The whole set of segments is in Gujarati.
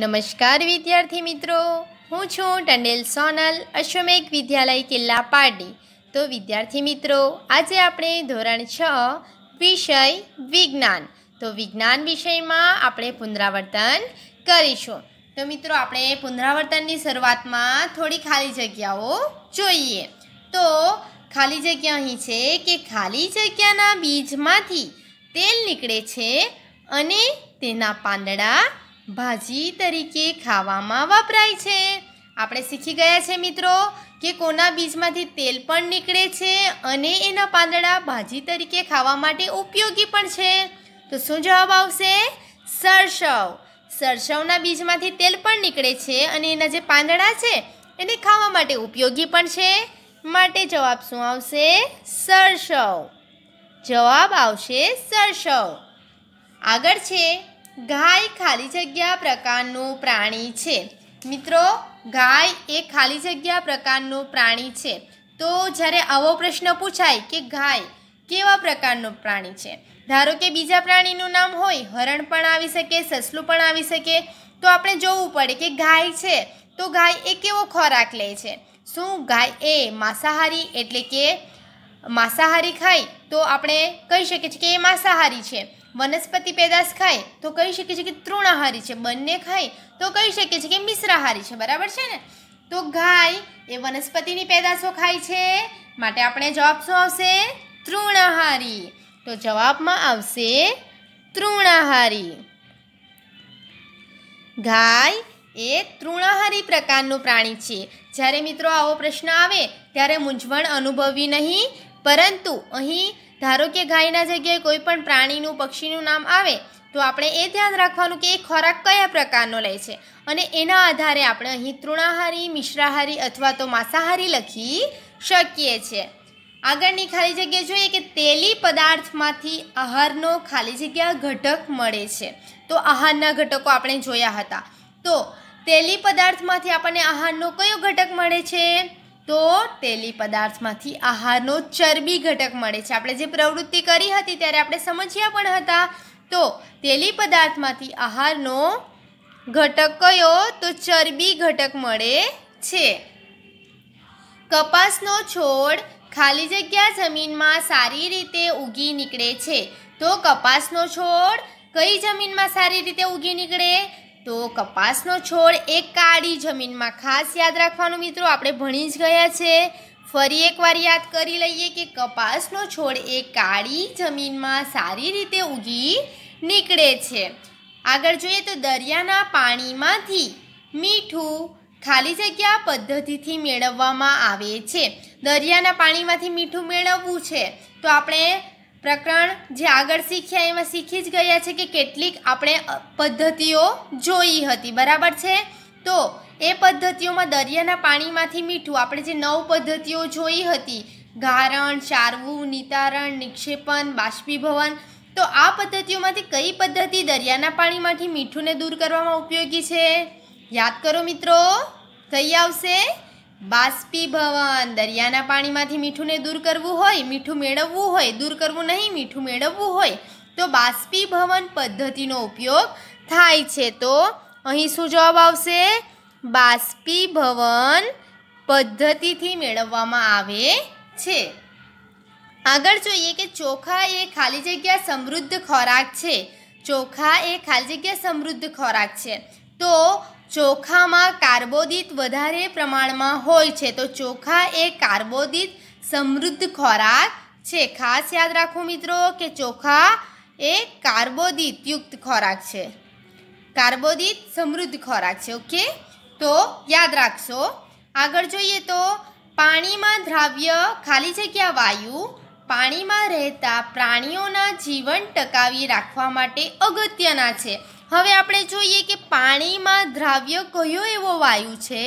નમસ્કાર વિદ્યાર્થી મિત્રો હું છું ટંડેલ સોનલ અશ્વમેઘ વિદ્યાલય કિલ્લા પાડી તો વિદ્યાર્થી મિત્રો આજે આપણે ધોરણ છ વિષય વિજ્ઞાન તો વિજ્ઞાન વિષયમાં આપણે પુનરાવર્તન કરીશું તો મિત્રો આપણે પુનરાવર્તનની શરૂઆતમાં થોડી ખાલી જગ્યાઓ જોઈએ તો ખાલી જગ્યા અહીં છે કે ખાલી જગ્યાના બીજમાંથી તેલ નીકળે છે અને તેના પાંદડા ભાજી તરીકે ખાવામાં વપરાય છે આપણે શીખી ગયા છે મિત્રો કે કોના બીજમાંથી તેલ પણ નીકળે છે અને એના પાંદડા ભાજી તરીકે ખાવા માટે ઉપયોગી પણ છે તો શું જવાબ આવશે સરસવ સરસવના બીજમાંથી તેલ પણ નીકળે છે અને એના જે પાંદડા છે એને ખાવા માટે ઉપયોગી પણ છે માટે જવાબ શું આવશે સરસવ જવાબ આવશે સરસવ આગળ છે ગાય ખાલી જગ્યા પ્રકારનું પ્રાણી છે મિત્રો ગાય એ ખાલી જગ્યા પ્રકારનું પ્રાણી છે તો જ્યારે આવો પ્રશ્ન પૂછાય કે ગાય કેવા પ્રકારનું પ્રાણી છે ધારો કે બીજા પ્રાણીનું નામ હોય હરણ પણ આવી શકે સસલું પણ આવી શકે તો આપણે જોવું પડે કે ગાય છે તો ગાય એ કેવો ખોરાક લે છે શું ગાય એ માંસાહારી એટલે કે માંસાહારી ખાય તો આપણે કહી શકીએ છીએ કે એ માંસાહારી છે વનસ્પતિ પેદાશ ખાય તો કહી શકીએ છીએ કે તૃણાહારી છે બંને ખાય તો કહી શકીએ છીએ કે મિશ્રાહારી છે બરાબર છે ને તો ગાય એ વનસ્પતિની પેદાશો ખાય છે માટે આપણે જવાબ શું આવશે તૃણાહારી તો જવાબમાં આવશે તૃણાહારી ગાય એ તૃણાહારી પ્રકારનું પ્રાણી છે જ્યારે મિત્રો આવો પ્રશ્ન આવે ત્યારે મૂંઝવણ અનુભવવી નહીં પરંતુ અહીં ધારો કે ગાયના જગ્યાએ કોઈ પણ પ્રાણીનું પક્ષીનું નામ આવે તો આપણે એ ધ્યાન રાખવાનું કે એ ખોરાક કયા પ્રકારનો લે છે અને એના આધારે આપણે અહીં તૃણાહારી મિશ્રાહારી અથવા તો માંસાહારી લખી શકીએ છીએ આગળની ખાલી જગ્યા જોઈએ કે તેલી પદાર્થમાંથી આહારનો ખાલી જગ્યા ઘટક મળે છે તો આહારના ઘટકો આપણે જોયા હતા તો તેલી પદાર્થમાંથી આપણને આહારનો કયો ઘટક મળે છે તો તેલી પદાર્થમાંથી આહારનો ચરબી ઘટક મળે છે આપણે જે પ્રવૃત્તિ કરી હતી ત્યારે આપણે સમજ્યા પણ હતા તો તેલી પદાર્થમાંથી આહારનો ઘટક કયો તો ચરબી ઘટક મળે છે કપાસનો છોડ ખાલી જગ્યા જમીનમાં સારી રીતે ઉગી નીકળે છે તો કપાસનો છોડ કઈ જમીનમાં સારી રીતે ઉગી નીકળે તો કપાસનો છોડ એક કાળી જમીનમાં ખાસ યાદ રાખવાનું મિત્રો આપણે ભણી જ ગયા છે ફરી એકવાર યાદ કરી લઈએ કે કપાસનો છોડ એ કાળી જમીનમાં સારી રીતે ઉગી નીકળે છે આગળ જોઈએ તો દરિયાના પાણીમાંથી મીઠું ખાલી જગ્યા પદ્ધતિથી મેળવવામાં આવે છે દરિયાના પાણીમાંથી મીઠું મેળવવું છે તો આપણે પ્રકરણ જે આગળ શીખ્યા એમાં શીખી જ ગયા છે કે કેટલીક આપણે પદ્ધતિઓ જોઈ હતી બરાબર છે તો એ પદ્ધતિઓમાં દરિયાના પાણીમાંથી મીઠું આપણે જે નવ પદ્ધતિઓ જોઈ હતી ગારણ ચારવું નિતારણ નિક્ષેપણ બાષ્પીભવન તો આ પદ્ધતિઓમાંથી કઈ પદ્ધતિ દરિયાના પાણીમાંથી મીઠુંને દૂર કરવામાં ઉપયોગી છે યાદ કરો મિત્રો કઈ આવશે બાષ્પીભવન દરિયાના પાણીમાંથી મીઠુંને દૂર કરવું હોય મીઠું મેળવવું હોય દૂર કરવું નહીં મીઠું મેળવવું હોય તો બાષ્પીભવન પદ્ધતિનો ઉપયોગ થાય છે તો અહીં શું જવાબ આવશે બાષ્પીભવન પદ્ધતિથી મેળવવામાં આવે છે આગળ જોઈએ કે ચોખા એ ખાલી જગ્યા સમૃદ્ધ ખોરાક છે ચોખા એ ખાલી જગ્યા સમૃદ્ધ ખોરાક છે તો ચોખામાં કાર્બોદિત વધારે પ્રમાણમાં હોય છે તો ચોખા એ કાર્બોદિત સમૃદ્ધ ખોરાક છે ખાસ યાદ રાખો મિત્રો કે ચોખા એ કાર્બોદિત યુક્ત ખોરાક છે કાર્બોદિત સમૃદ્ધ ખોરાક છે ઓકે તો યાદ રાખશો આગળ જોઈએ તો પાણીમાં દ્રાવ્ય ખાલી જગ્યા વાયુ પાણીમાં રહેતા પ્રાણીઓના જીવન ટકાવી રાખવા માટે અગત્યના છે હવે આપણે જોઈએ કે પાણીમાં દ્રાવ્ય કયો એવો વાયુ છે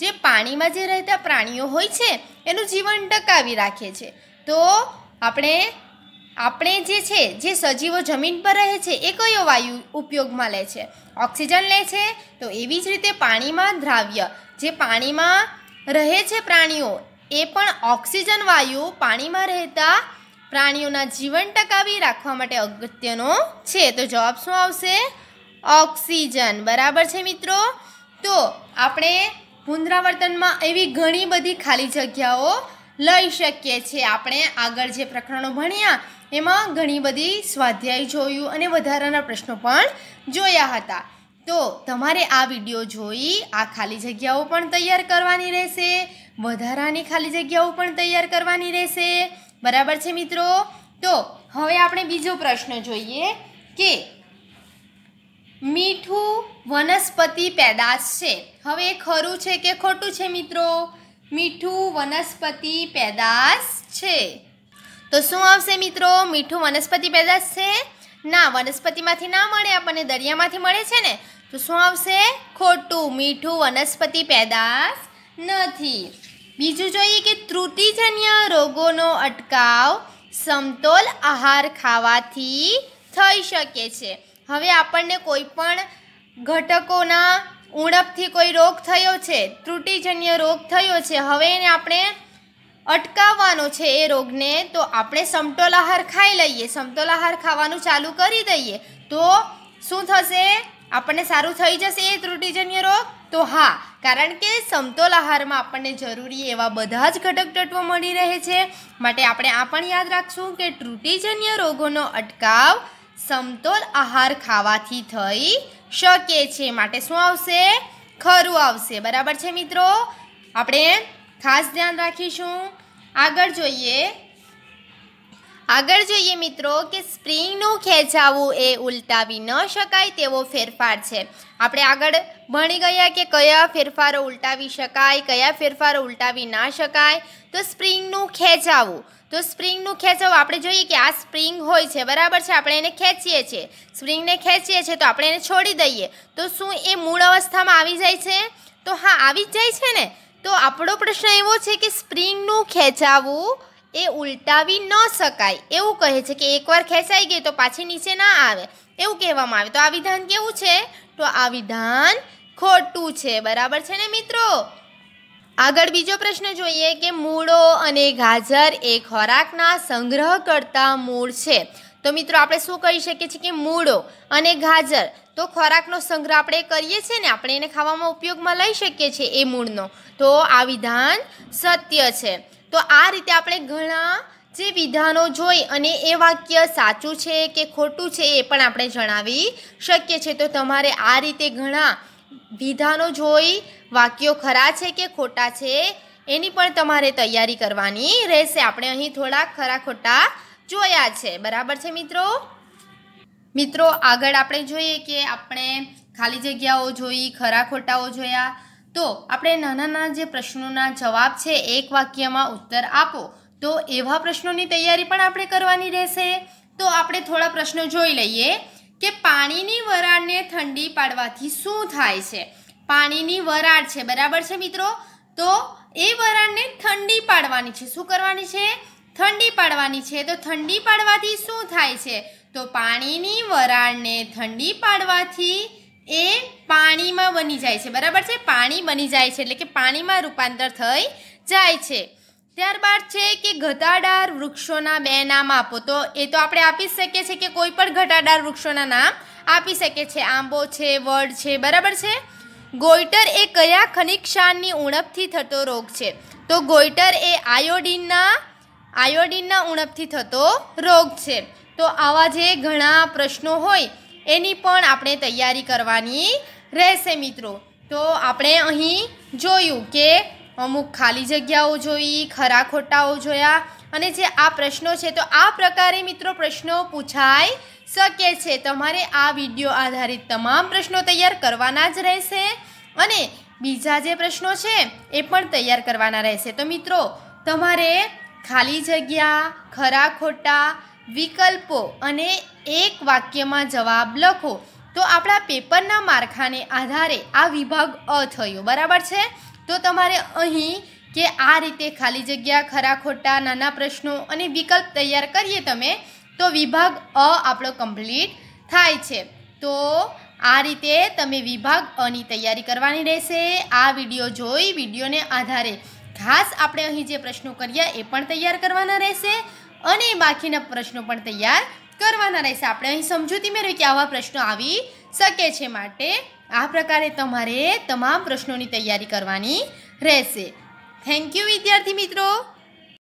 જે પાણીમાં જે રહેતા પ્રાણીઓ હોય છે એનું જીવન ટકાવી રાખે છે તો આપણે આપણે જે છે જે સજીવો જમીન પર રહે છે એ કયો વાયુ ઉપયોગમાં લે છે ઓક્સિજન લે છે તો એવી જ રીતે પાણીમાં દ્રાવ્ય જે પાણીમાં રહે છે પ્રાણીઓ એ પણ ઓક્સિજન વાયુ પાણીમાં રહેતા પ્રાણીઓના જીવન ટકાવી રાખવા માટે અગત્યનો છે તો જવાબ શું આવશે ઓક્સિજન બરાબર છે મિત્રો તો આપણે પુનરાવર્તનમાં એવી ઘણી બધી ખાલી જગ્યાઓ લઈ શકીએ છીએ આપણે આગળ જે પ્રકરણો ભણ્યા એમાં ઘણી બધી સ્વાધ્યાય જોયું અને વધારાના પ્રશ્નો પણ જોયા હતા તો તમારે આ વિડીયો જોઈ આ ખાલી જગ્યાઓ પણ તૈયાર કરવાની રહેશે વધારાની ખાલી જગ્યાઓ પણ તૈયાર કરવાની રહેશે બરાબર છે મિત્રો તો હવે આપણે બીજો પ્રશ્ન જોઈએ કે મીઠું વનસ્પતિ પેદાશ છે હવે ખરું છે કે ખોટું છે મિત્રો મીઠું વનસ્પતિ પેદાશ છે તો શું આવશે મિત્રો મીઠું વનસ્પતિ પેદાશ છે ના વનસ્પતિમાંથી ના મળે આપણને દરિયામાંથી મળે છે ને તો શું આવશે ખોટું મીઠું વનસ્પતિ પેદાશ નથી બીજું જોઈએ કે તૃતિજન્ય રોગોનો અટકાવ સમતોલ આહાર ખાવાથી થઈ શકે છે હવે આપણને કોઈ પણ ઘટકોના ઉણપથી કોઈ રોગ થયો છે ત્રુટિજન્ય રોગ થયો છે હવે એને આપણે અટકાવવાનો છે એ રોગને તો આપણે સમતોલ આહાર ખાઈ લઈએ સમતોલ આહાર ખાવાનું ચાલુ કરી દઈએ તો શું થશે આપણને સારું થઈ જશે એ ત્રુટિજન્ય રોગ તો હા કારણ કે સમતોલ આહારમાં આપણને જરૂરી એવા બધા જ ઘટક તત્વો મળી રહે છે માટે આપણે આ પણ યાદ રાખશું કે ત્રુટિજન્ય રોગોનો અટકાવ સમતોલ આહાર ખાવાથી થઈ શકે છે માટે શું આવશે ખરું આવશે બરાબર છે મિત્રો આપણે ખાસ ધ્યાન રાખીશું આગળ જોઈએ આગળ જોઈએ મિત્રો કે સ્પ્રિંગનું ખેંચાવવું એ ઉલટાવી ન શકાય તેવો ફેરફાર છે આપણે આગળ ભણી ગયા કે કયા ફેરફારો ઉલટાવી શકાય કયા ફેરફારો ઉલટાવી ના શકાય તો સ્પ્રિંગનું ખેંચાવું તો સ્પ્રિંગનું ખેંચાવું આપણે જોઈએ કે આ સ્પ્રિંગ હોય છે બરાબર છે આપણે એને ખેંચીએ છીએ સ્પ્રિંગને ખેંચીએ છીએ તો આપણે એને છોડી દઈએ તો શું એ મૂળ અવસ્થામાં આવી જાય છે તો હા આવી જ જાય છે ને તો આપણો પ્રશ્ન એવો છે કે સ્પ્રિંગનું ખેંચાવું એ ઉલટાવી ન શકાય એવું કહે છે કે એકવાર ખેંચાઈ ગઈ તો પાછી નીચે ના આવે એવું કહેવામાં આવે તો આ વિધાન કેવું છે તો આ વિધાન ખોટું છે બરાબર છે ને મિત્રો આગળ બીજો પ્રશ્ન જોઈએ કે મૂળો અને ગાજર એ ખોરાકના સંગ્રહ કરતા મૂળ છે તો મિત્રો આપણે શું કહી શકીએ છીએ કે મૂળો અને ગાજર તો ખોરાકનો સંગ્રહ આપણે કરીએ છીએ ને આપણે એને ખાવામાં ઉપયોગમાં લઈ શકીએ છીએ એ મૂળનો તો આ વિધાન સત્ય છે તો આ રીતે આપણે ઘણા જે વિધાનો જોઈ અને એ વાક્ય સાચું છે કે ખોટું છે એ પણ આપણે જણાવી શકીએ છીએ તો તમારે આ રીતે ઘણા વિધાનો જોઈ વાક્યો ખરા છે કે ખોટા છે એની પણ તમારે તૈયારી કરવાની રહેશે આપણે અહીં થોડા ખરા ખોટા જોયા છે બરાબર છે મિત્રો મિત્રો આગળ આપણે જોઈએ કે આપણે ખાલી જગ્યાઓ જોઈ ખરા ખોટાઓ જોયા તો આપણે નાના નાના જે પ્રશ્નોના જવાબ છે એક વાક્યમાં ઉત્તર આપો તો એવા પ્રશ્નોની તૈયારી પણ આપણે કરવાની રહેશે તો આપણે થોડા પ્રશ્નો જોઈ લઈએ કે પાણીની વરાળને ઠંડી પાડવાથી શું થાય છે પાણીની વરાળ છે બરાબર છે મિત્રો તો એ વરાળને ઠંડી પાડવાની છે શું કરવાની છે ઠંડી પાડવાની છે તો ઠંડી પાડવાથી શું થાય છે તો પાણીની વરાળને ઠંડી પાડવાથી એ પાણીમાં બની જાય છે બરાબર છે પાણી બની જાય છે એટલે કે પાણીમાં રૂપાંતર થઈ જાય છે ત્યારબાદ છે કે ઘટાડાર વૃક્ષોના બે નામ આપો તો એ તો આપણે આપી શકીએ છીએ કે કોઈ પણ ઘટાડાર વૃક્ષોના નામ આપી શકે છે આંબો છે વડ છે બરાબર છે ગોઈટર એ કયા ખનિજ ઉણપથી થતો રોગ છે તો ગોઈટર એ આયોડિનના આયોડિનના ઉણપથી થતો રોગ છે તો આવા જે ઘણા પ્રશ્નો હોય એની પણ આપણે તૈયારી કરવાની રહેશે મિત્રો તો આપણે અહીં જોયું કે અમુક ખાલી જગ્યાઓ જોઈ ખરા ખોટાઓ જોયા અને જે આ પ્રશ્નો છે તો આ પ્રકારે મિત્રો પ્રશ્નો પૂછાઈ શકે છે તમારે આ વિડીયો આધારિત તમામ પ્રશ્નો તૈયાર કરવાના જ રહેશે અને બીજા જે પ્રશ્નો છે એ પણ તૈયાર કરવાના રહેશે તો મિત્રો તમારે ખાલી જગ્યા ખરા ખોટા વિકલ્પો અને એક વાક્યમાં જવાબ લખો તો આપણા પેપરના માળખાને આધારે આ વિભાગ અ થયો બરાબર છે તો તમારે અહીં કે આ રીતે ખાલી જગ્યા ખરા ખોટા નાના પ્રશ્નો અને વિકલ્પ તૈયાર કરીએ તમે તો વિભાગ અ આપણો કમ્પ્લીટ થાય છે તો આ રીતે તમે વિભાગ અની તૈયારી કરવાની રહેશે આ વિડીયો જોઈ વિડીયોને આધારે ખાસ આપણે અહીં જે પ્રશ્નો કર્યા એ પણ તૈયાર કરવાના રહેશે અને બાકીના પ્રશ્નો પણ તૈયાર કરવાના રહેશે આપણે અહીં સમજૂતી મેળવી કે આવા પ્રશ્નો આવી શકે છે માટે આ પ્રકારે તમારે તમામ પ્રશ્નોની તૈયારી કરવાની રહેશે થેન્ક યુ વિદ્યાર્થી મિત્રો